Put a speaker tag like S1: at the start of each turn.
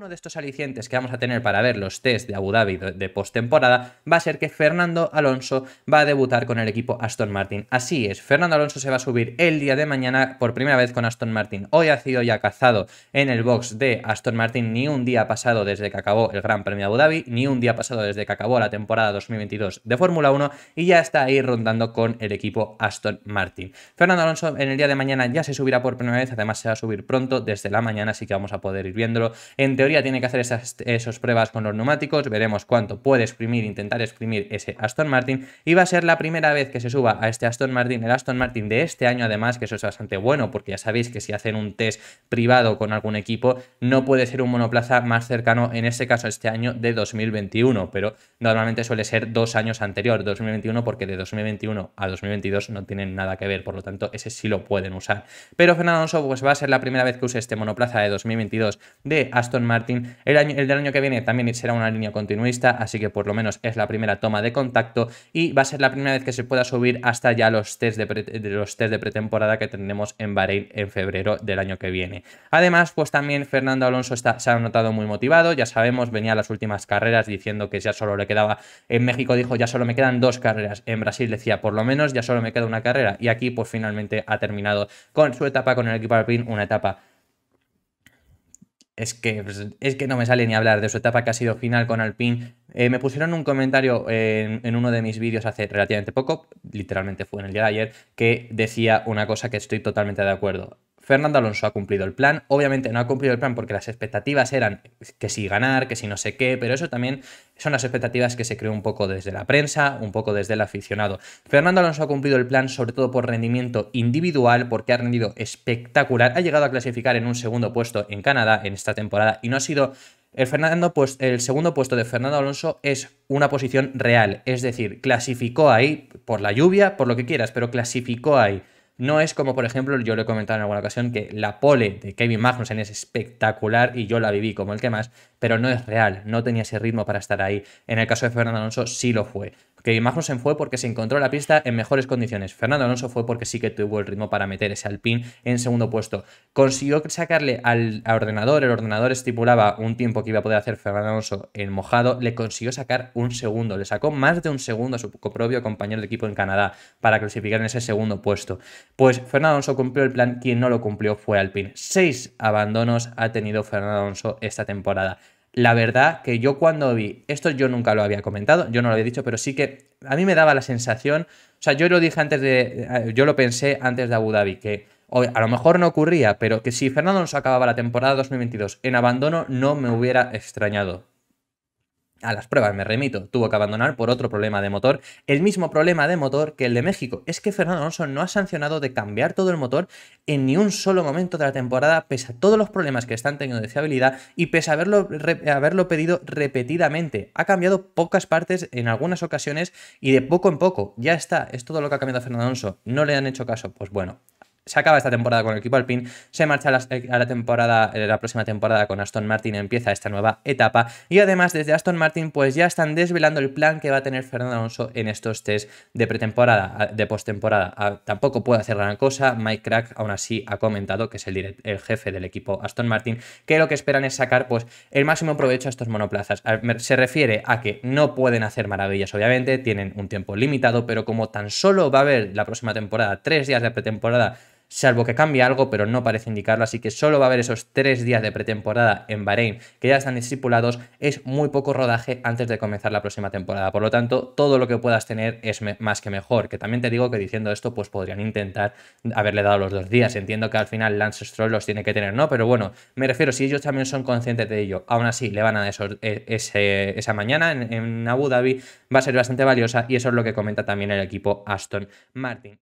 S1: uno de estos alicientes que vamos a tener para ver los test de Abu Dhabi de, postemporada va a ser que Fernando Alonso va a debutar con el equipo Aston Martin. Así es, Fernando Alonso se va a subir el día de mañana por primera vez con Aston Martin. Hoy ha sido ya cazado en el box de Aston Martin ni un día pasado desde que acabó el Gran Premio de Abu Dhabi, ni un día pasado desde que acabó la temporada 2022 de Fórmula 1 y ya está ahí rondando con el equipo Aston Martin. Fernando Alonso en el día de mañana ya se subirá por primera vez, además se va a subir pronto desde la mañana, así que vamos a poder ir viéndolo. En teoría tiene que hacer esas, pruebas con los neumáticos, veremos cuánto puede exprimir, intentar exprimir ese Aston Martin y va a ser la primera vez que se suba a este Aston Martin, el Aston Martin de este año además, que eso es bastante bueno porque ya sabéis que si hacen un test privado con algún equipo no puede ser un monoplaza más cercano, en este caso este año de 2021, pero normalmente suele ser dos años anterior, 2021 porque de 2021 a 2022 no tienen nada que ver, por lo tanto ese sí lo pueden usar. Pero Fernando Alonso pues va a ser la primera vez que use este monoplaza de 2022 de Aston Martin el, el del año que viene también será una línea continuista, así que por lo menos es la primera toma de contacto y va a ser la primera vez que se pueda subir hasta ya los test de, los test de pretemporada que tendremos en Bahrein en febrero del año que viene. Además, pues también Fernando Alonso se ha notado muy motivado, ya sabemos, venía a las últimas carreras diciendo que ya solo le quedaba, en México dijo ya solo me quedan dos carreras, en Brasil decía por lo menos ya solo me queda una carrera y aquí pues finalmente ha terminado con su etapa con el equipo Alpine, una etapa es que, pues, es que no me sale ni hablar de su etapa que ha sido final con Alpine. Eh, me pusieron un comentario en, en, uno de mis vídeos hace relativamente poco, literalmente fue en el día de ayer, que decía una cosa que estoy totalmente de acuerdo. Fernando Alonso ha cumplido el plan. Obviamente no ha cumplido el plan porque las expectativas eran que si ganar, que si no sé qué, pero eso también son las expectativas que se creó un poco desde la prensa, un poco desde el aficionado. Fernando Alonso ha cumplido el plan sobre todo por rendimiento individual, porque ha rendido espectacular. Ha llegado a clasificar en un segundo puesto en Canadá en esta temporada y no ha sido el, Fernando, pues, el, segundo puesto de Fernando Alonso es una posición real, es decir, clasificó ahí por la lluvia, por lo que quieras, pero clasificó ahí. No es como, por ejemplo, yo le he comentado en alguna ocasión, que la pole de Kevin Magnussen es espectacular y yo la viví como el que más, pero no es real, no tenía ese ritmo para estar ahí. En el caso de Fernando Alonso sí lo fue que Magnussen fue porque se encontró la pista en mejores condiciones. Fernando Alonso fue porque sí que tuvo el ritmo para meter ese Alpine en segundo puesto. Consiguió sacarle al, ordenador, el ordenador estipulaba un tiempo que iba a poder hacer Fernando Alonso en mojado, le consiguió sacar un segundo, le sacó más de un segundo a su propio compañero de equipo en Canadá para clasificar en ese segundo puesto. Pues Fernando Alonso cumplió el plan, quien no lo cumplió fue Alpine. Seis abandonos ha tenido Fernando Alonso esta temporada la verdad que yo cuando vi, esto yo nunca lo había comentado, yo no lo había dicho, pero sí que a mí me daba la sensación, o sea, yo lo dije antes de, eh, yo lo pensé antes de Abu Dhabi, que a lo mejor no ocurría, pero que si Fernando nos acababa la temporada 2022 en abandono, no me hubiera extrañado a las pruebas me remito, tuvo que abandonar por otro problema de motor. El mismo problema de motor que el de México. Es que Fernando Alonso no ha sancionado de cambiar todo el motor en ni un solo momento de la temporada, pese a todos los problemas que están teniendo de fiabilidad y pese a haberlo, haberlo pedido repetidamente. Ha cambiado pocas partes en algunas ocasiones y de poco en poco. Ya está, es todo lo que ha cambiado Fernando Alonso. No le han hecho caso. Pues bueno, se acaba esta temporada con el equipo Alpine, se marcha eh, a la, temporada, eh, la próxima temporada con Aston Martin, empieza esta nueva etapa y además desde Aston Martin pues ya están desvelando el plan que va a tener Fernando Alonso en estos test de pretemporada, de postemporada. Ah, tampoco puede hacer gran cosa, Mike Crack aún así ha comentado, que es el, jefe del equipo Aston Martin, que lo que esperan es sacar pues el máximo provecho a estos monoplazas. Se refiere a que no pueden hacer maravillas, obviamente, tienen un tiempo limitado, pero como tan solo va a haber la próxima temporada tres días de pretemporada, salvo que cambie algo, pero no parece indicarlo, así que solo va a haber esos tres días de pretemporada en Bahrein que ya están estipulados, es muy poco rodaje antes de comenzar la próxima temporada, por lo tanto, todo lo que puedas tener es más que mejor, que también te digo que diciendo esto, pues podrían intentar haberle dado los dos días, entiendo que al final Lance Stroll los tiene que tener, ¿no? Pero bueno, me refiero, si ellos también son conscientes de ello, aún así le van a dar eh, esa mañana en Abu Dhabi, va a ser bastante valiosa y eso es lo que comenta también el equipo Aston Martin.